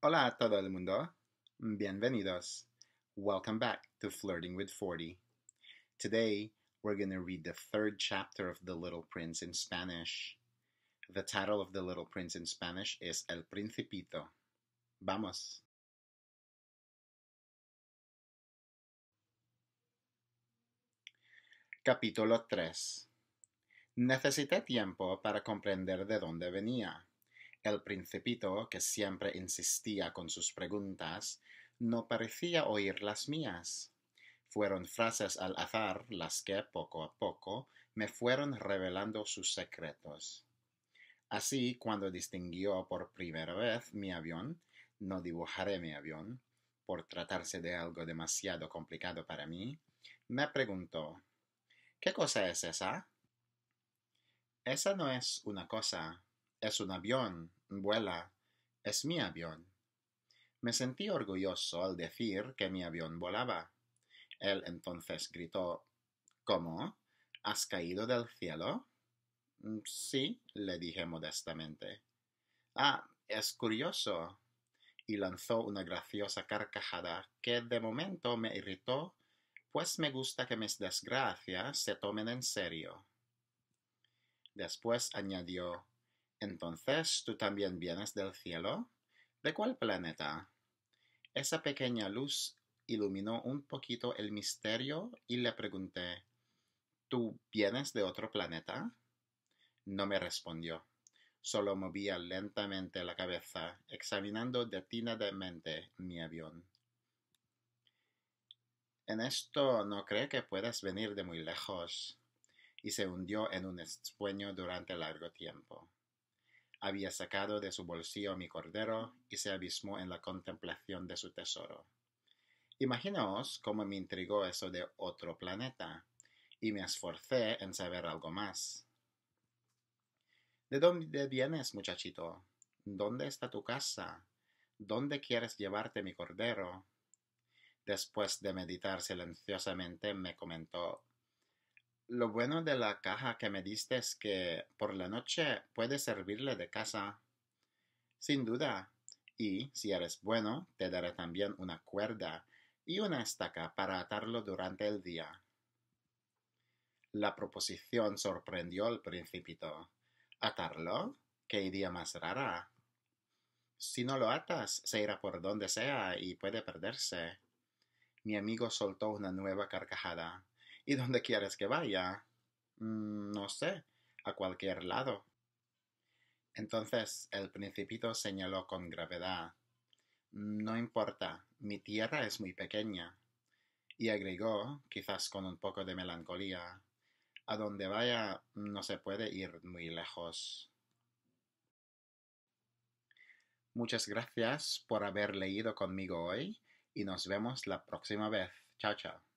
Hola a todo el mundo. Bienvenidos. Welcome back to Flirting with 40. Today, we're going to read the third chapter of The Little Prince in Spanish. The title of The Little Prince in Spanish is El Principito. Vamos. Capítulo 3 Necesité tiempo para comprender de dónde venía. El principito, que siempre insistía con sus preguntas, no parecía oír las mías. Fueron frases al azar las que, poco a poco, me fueron revelando sus secretos. Así, cuando distinguió por primera vez mi avión, no dibujaré mi avión, por tratarse de algo demasiado complicado para mí, me preguntó, ¿Qué cosa es esa? Esa no es una cosa, es un avión, vuela, es mi avión. Me sentí orgulloso al decir que mi avión volaba. Él entonces gritó ¿Cómo? ¿Has caído del cielo? Mm, sí, le dije modestamente. Ah, es curioso. Y lanzó una graciosa carcajada que de momento me irritó, pues me gusta que mis desgracias se tomen en serio. Después añadió entonces, ¿tú también vienes del cielo? ¿De cuál planeta? Esa pequeña luz iluminó un poquito el misterio y le pregunté, ¿tú vienes de otro planeta? No me respondió. Solo movía lentamente la cabeza, examinando detenidamente mi avión. En esto no cree que puedas venir de muy lejos. Y se hundió en un sueño durante largo tiempo había sacado de su bolsillo mi cordero y se abismó en la contemplación de su tesoro. Imaginaos cómo me intrigó eso de otro planeta, y me esforcé en saber algo más. ¿De dónde vienes, muchachito? ¿Dónde está tu casa? ¿Dónde quieres llevarte mi cordero? Después de meditar silenciosamente me comentó lo bueno de la caja que me diste es que por la noche puede servirle de casa. Sin duda. Y si eres bueno, te daré también una cuerda y una estaca para atarlo durante el día. La proposición sorprendió al principito. ¿Atarlo? ¿Qué idea más rara? Si no lo atas, se irá por donde sea y puede perderse. Mi amigo soltó una nueva carcajada. ¿Y dónde quieres que vaya? Mm, no sé, a cualquier lado. Entonces el principito señaló con gravedad. No importa, mi tierra es muy pequeña. Y agregó, quizás con un poco de melancolía, a donde vaya no se puede ir muy lejos. Muchas gracias por haber leído conmigo hoy y nos vemos la próxima vez. Chao, chao.